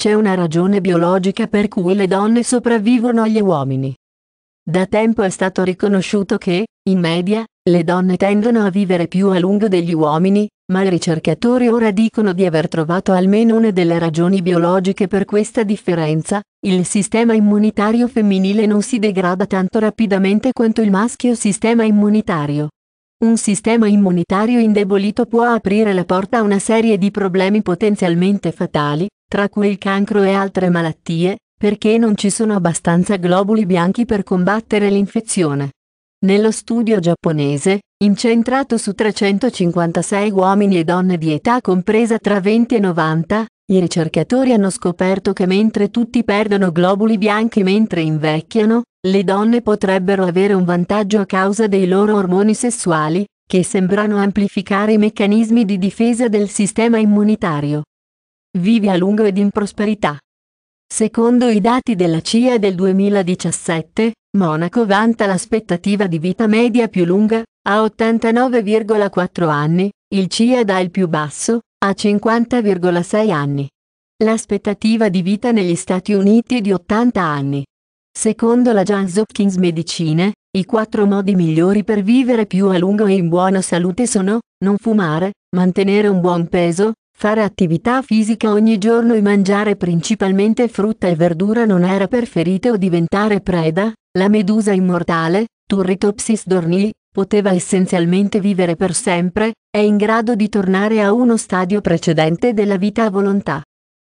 C'è una ragione biologica per cui le donne sopravvivono agli uomini. Da tempo è stato riconosciuto che, in media, le donne tendono a vivere più a lungo degli uomini, ma i ricercatori ora dicono di aver trovato almeno una delle ragioni biologiche per questa differenza, il sistema immunitario femminile non si degrada tanto rapidamente quanto il maschio sistema immunitario. Un sistema immunitario indebolito può aprire la porta a una serie di problemi potenzialmente fatali, tra cui il cancro e altre malattie, perché non ci sono abbastanza globuli bianchi per combattere l'infezione. Nello studio giapponese, incentrato su 356 uomini e donne di età compresa tra 20 e 90, i ricercatori hanno scoperto che mentre tutti perdono globuli bianchi mentre invecchiano, le donne potrebbero avere un vantaggio a causa dei loro ormoni sessuali, che sembrano amplificare i meccanismi di difesa del sistema immunitario. Vivi a lungo ed in prosperità. Secondo i dati della CIA del 2017, Monaco vanta l'aspettativa di vita media più lunga, a 89,4 anni, il CIA dà il più basso, a 50,6 anni. L'aspettativa di vita negli Stati Uniti è di 80 anni. Secondo la Johns Hopkins Medicine, i quattro modi migliori per vivere più a lungo e in buona salute sono, non fumare, mantenere un buon peso, fare attività fisica ogni giorno e mangiare principalmente frutta e verdura non era per o diventare preda, la medusa immortale, Turritopsis dornii, poteva essenzialmente vivere per sempre, è in grado di tornare a uno stadio precedente della vita a volontà.